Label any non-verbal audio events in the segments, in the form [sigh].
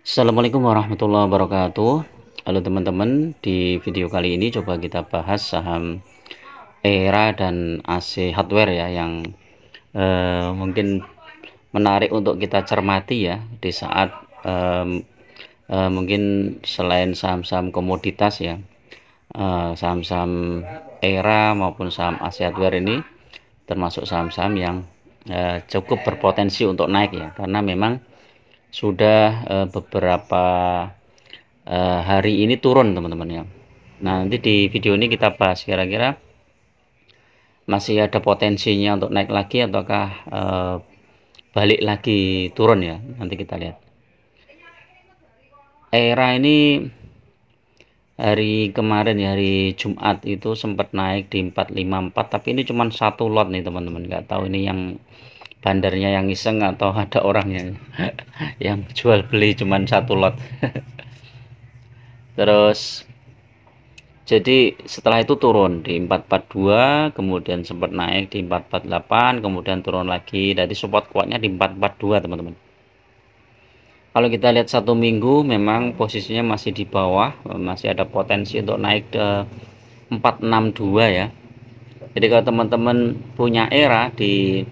Assalamualaikum warahmatullahi wabarakatuh Halo teman-teman di video kali ini coba kita bahas saham ERA dan AC Hardware ya yang eh, mungkin menarik untuk kita cermati ya di saat eh, eh, mungkin selain saham-saham komoditas ya eh, saham-saham ERA maupun saham AC Hardware ini termasuk saham-saham yang eh, cukup berpotensi untuk naik ya karena memang sudah uh, beberapa uh, hari ini turun teman-teman ya nah nanti di video ini kita bahas kira-kira masih ada potensinya untuk naik lagi ataukah uh, balik lagi turun ya nanti kita lihat era ini hari kemarin ya hari Jumat itu sempat naik di 454 tapi ini cuma satu lot nih teman-teman nggak tahu ini yang bandarnya yang iseng atau [laughs] ada orang yang yang jual beli cuman satu lot [laughs] terus jadi setelah itu turun di 442 kemudian sempat naik di 448 kemudian turun lagi jadi support kuatnya di 442 teman-teman kalau kita lihat satu minggu memang posisinya masih di bawah masih ada potensi untuk naik ke 462 ya jadi kalau teman-teman punya era di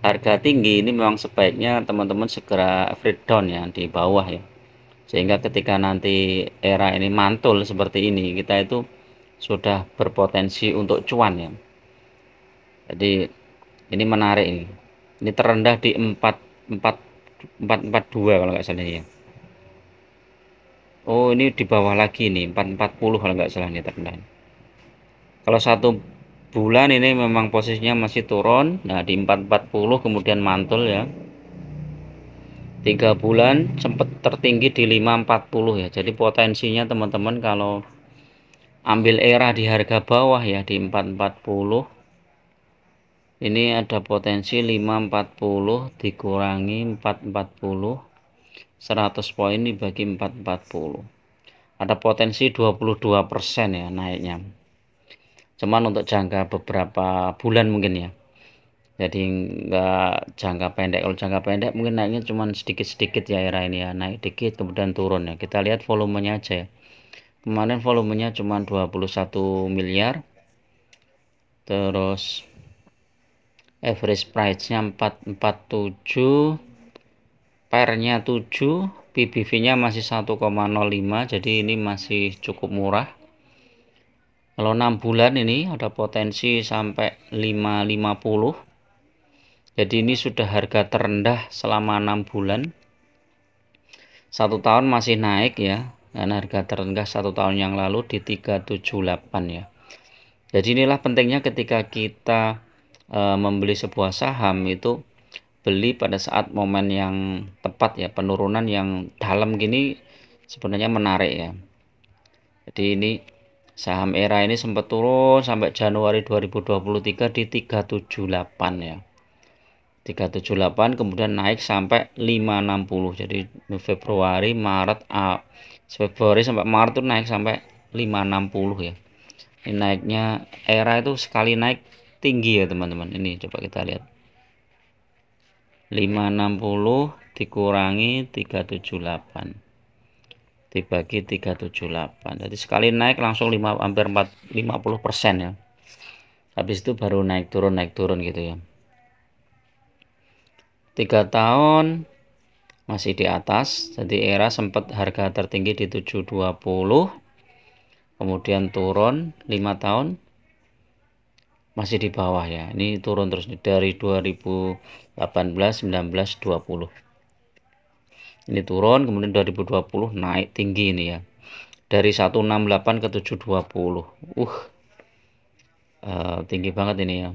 harga tinggi ini memang sebaiknya teman-teman segera free down ya di bawah ya sehingga ketika nanti era ini mantul seperti ini kita itu sudah berpotensi untuk cuan ya jadi ini menarik ini ini terendah di 4 4 442 kalau nggak salah ya Oh ini di bawah lagi nih 440 kalau nggak salah ini terendah kalau satu bulan ini memang posisinya masih turun nah di 440 kemudian mantul ya tiga bulan sempat tertinggi di 540 ya jadi potensinya teman-teman kalau ambil era di harga bawah ya di 440 ini ada potensi 540 dikurangi 440 100 poin dibagi 440 ada potensi 22% ya naiknya cuman untuk jangka beberapa bulan mungkin ya jadi enggak jangka pendek kalau jangka pendek mungkin naiknya cuman sedikit-sedikit ya era ini ya naik dikit kemudian turun ya kita lihat volumenya aja ya kemarin volumenya cuman 21 miliar terus average price nya 447 nya 7 PBV nya masih 1,05 jadi ini masih cukup murah kalau 6 bulan ini ada potensi sampai 550. Jadi ini sudah harga terendah selama 6 bulan. Satu tahun masih naik ya. Dan harga terendah satu tahun yang lalu di 378 ya. Jadi inilah pentingnya ketika kita e, membeli sebuah saham itu beli pada saat momen yang tepat ya, penurunan yang dalam gini sebenarnya menarik ya. Jadi ini saham era ini sempat turun sampai Januari 2023 di 378 ya 378 kemudian naik sampai 560 jadi Februari Maret Februari sampai Maret itu naik sampai 560 ya ini naiknya era itu sekali naik tinggi ya teman-teman ini coba kita lihat 560 dikurangi 378 dibagi 378 jadi sekali naik langsung 5 hampir 50 persen ya habis itu baru naik turun naik turun gitu ya tiga tahun masih di atas jadi era sempat harga tertinggi di 720 kemudian turun 5 tahun masih di bawah ya ini turun terus dari 2018 19 20 ini turun kemudian 2020 naik tinggi ini ya dari 168 ke 720 uh eh, tinggi banget ini ya.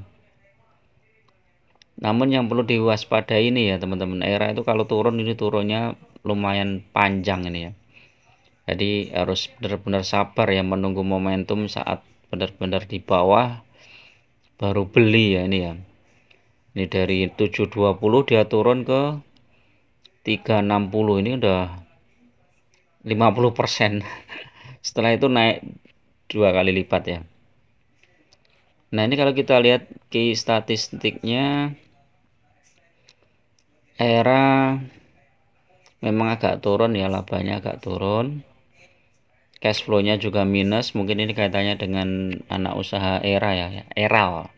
Namun yang perlu diwaspadai ini ya teman-teman era itu kalau turun ini turunnya lumayan panjang ini ya. Jadi harus benar-benar sabar ya menunggu momentum saat benar-benar di bawah baru beli ya ini ya. Ini dari 720 dia turun ke 360 ini udah 50% [laughs] setelah itu naik dua kali lipat ya nah ini kalau kita lihat key statistiknya era memang agak turun ya labanya agak turun cash flow-nya juga minus mungkin ini kaitannya dengan anak usaha era ya, ya era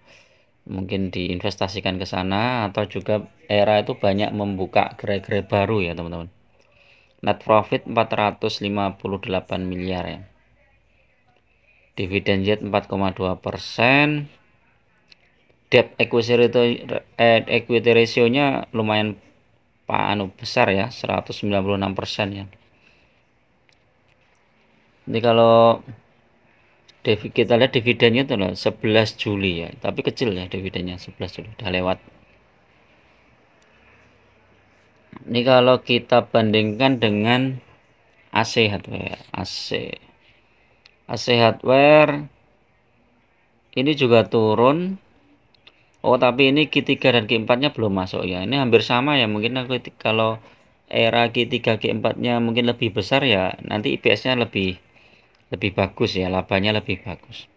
mungkin diinvestasikan ke sana atau juga era itu banyak membuka gerai-gerai baru ya teman-teman net profit 458 miliar ya dividen yield 4,2 persen debt equity ratio eh, equity ratio-nya lumayan pak anu besar ya 196 persen ya jadi kalau Div kita lihat dividennya itu loh 11 Juli ya tapi kecil ya dividennya 11 Juli udah lewat ini kalau kita bandingkan dengan AC hardware AC AC hardware ini juga turun Oh tapi ini Q3 dan Q4 nya belum masuk ya ini hampir sama ya mungkin aku kalau era Q3 Q4 nya mungkin lebih besar ya nanti IPS nya lebih lebih bagus ya labanya lebih bagus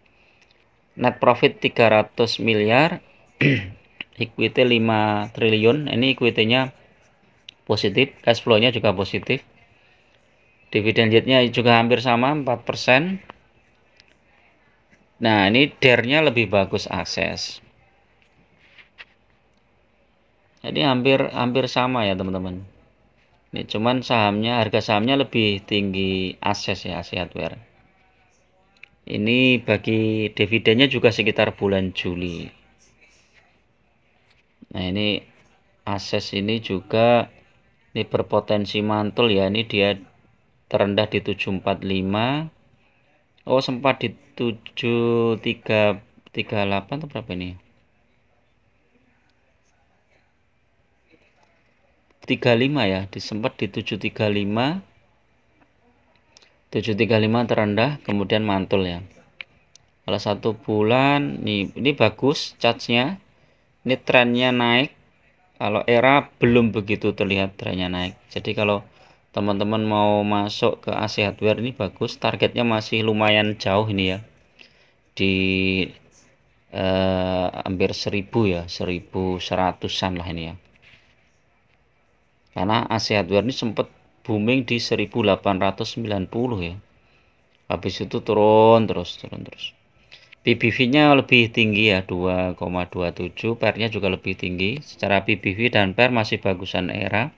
net profit 300 miliar [clears throat] equity 5 triliun ini equity-nya positif cash flow-nya juga positif dividen yield-nya juga hampir sama 4% nah ini dare-nya e lebih bagus akses jadi hampir hampir sama ya teman-teman ini cuman sahamnya harga sahamnya lebih tinggi akses ya Asiatware ini bagi dividennya juga sekitar bulan Juli. Nah, ini ases ini juga ini berpotensi mantul ya. Ini dia terendah di 745. Oh, sempat di 7338 atau berapa ini? 35 ya, disempat di 735 735 terendah kemudian mantul ya kalau satu bulan nih ini bagus catnya ini trennya naik kalau era belum begitu terlihat trennya naik jadi kalau teman-teman mau masuk ke AC hardware ini bagus targetnya masih lumayan jauh ini ya di eh, hampir 1000 ya 1100an lah ini ya karena AC hardware ini sempat booming di 1890 ya habis itu turun terus turun terus PBV nya lebih tinggi ya 2,27 pernya juga lebih tinggi secara PBV dan per masih bagusan era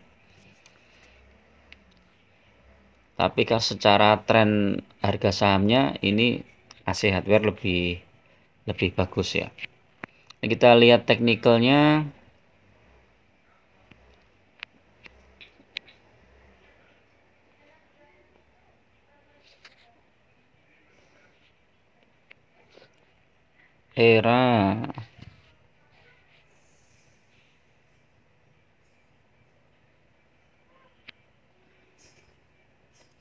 tapi kalau secara tren harga sahamnya ini AC hardware lebih lebih bagus ya kita lihat teknikalnya era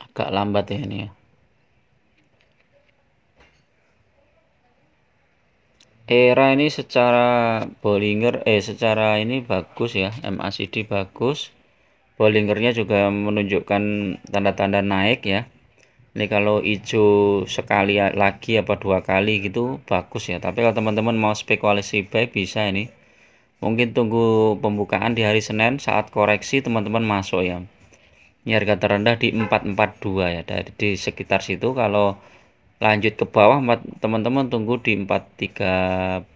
agak lambat ya ini ya era ini secara Bollinger eh secara ini bagus ya MACD bagus Bollingernya juga menunjukkan tanda-tanda naik ya ini kalau hijau sekali lagi apa dua kali gitu bagus ya tapi kalau teman-teman mau spekulasi baik bisa ini mungkin tunggu pembukaan di hari Senin saat koreksi teman-teman masuk ya ini harga terendah di 442 ya dari di sekitar situ kalau lanjut ke bawah teman-teman tunggu di 430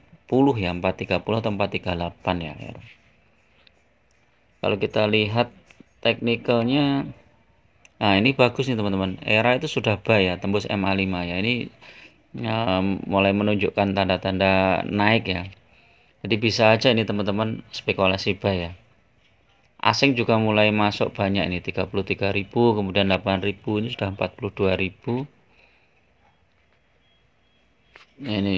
ya 430 atau 438 ya, ya kalau kita lihat teknikalnya Nah, ini bagus nih teman-teman. Era itu sudah buy ya, tembus MA5 ya. Ini ya, mulai menunjukkan tanda-tanda naik ya. Jadi bisa aja ini teman-teman spekulasi buy ya. Asing juga mulai masuk banyak ini 33.000, kemudian 8.000, ini sudah 42.000. Nah, ini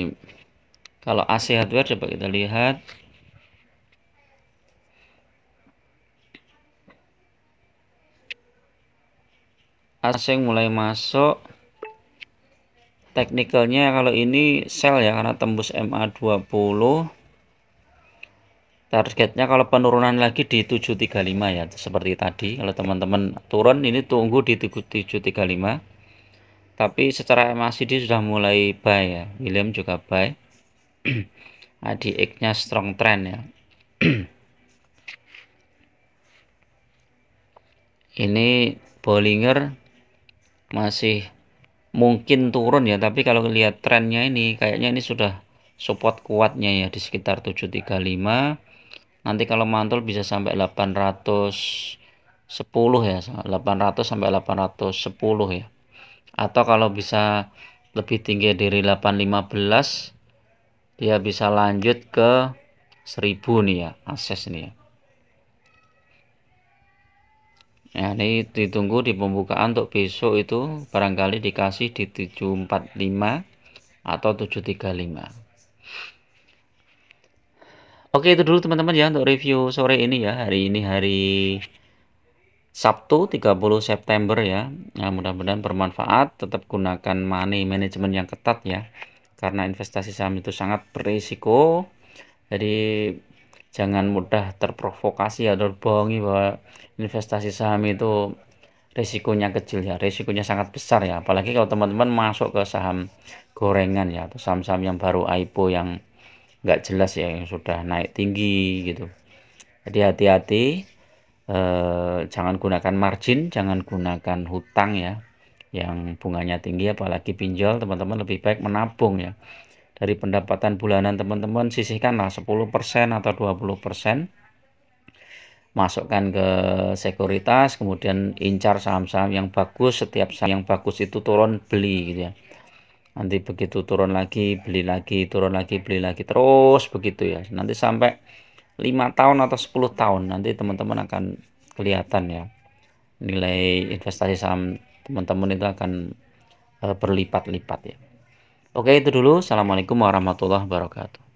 kalau AC hardware coba kita lihat asing mulai masuk teknikalnya kalau ini sell ya karena tembus MA20 targetnya kalau penurunan lagi di 735 ya seperti tadi kalau teman-teman turun ini tunggu di 735 tapi secara MACD sudah mulai buy ya William juga buy [clears throat] ADX nya strong trend ya [clears throat] ini Bollinger masih mungkin turun ya tapi kalau lihat trennya ini kayaknya ini sudah support kuatnya ya di sekitar 735 nanti kalau mantul bisa sampai 810 ya 800 sampai 810 ya atau kalau bisa lebih tinggi dari 815 dia bisa lanjut ke 1000 nih ya akses nih ya ya ini ditunggu di pembukaan untuk besok itu barangkali dikasih di 745 atau 735 Oke itu dulu teman-teman ya untuk review sore ini ya hari ini hari Sabtu 30 September ya. Nah, mudah-mudahan bermanfaat. Tetap gunakan money management yang ketat ya. Karena investasi saham itu sangat berisiko. Jadi jangan mudah terprovokasi atau ya, bohongi bahwa investasi saham itu risikonya kecil ya risikonya sangat besar ya apalagi kalau teman-teman masuk ke saham gorengan ya atau saham-saham yang baru IPO yang nggak jelas ya yang sudah naik tinggi gitu jadi hati-hati eh, jangan gunakan margin jangan gunakan hutang ya yang bunganya tinggi apalagi pinjol teman-teman lebih baik menabung ya dari pendapatan bulanan teman-teman sisihkanlah 10% atau 20% masukkan ke sekuritas kemudian incar saham-saham yang bagus setiap saham yang bagus itu turun beli gitu ya nanti begitu turun lagi beli lagi turun lagi beli lagi terus begitu ya nanti sampai lima tahun atau 10 tahun nanti teman-teman akan kelihatan ya nilai investasi saham teman-teman itu akan eh, berlipat-lipat ya Oke, itu dulu. Assalamualaikum warahmatullahi wabarakatuh.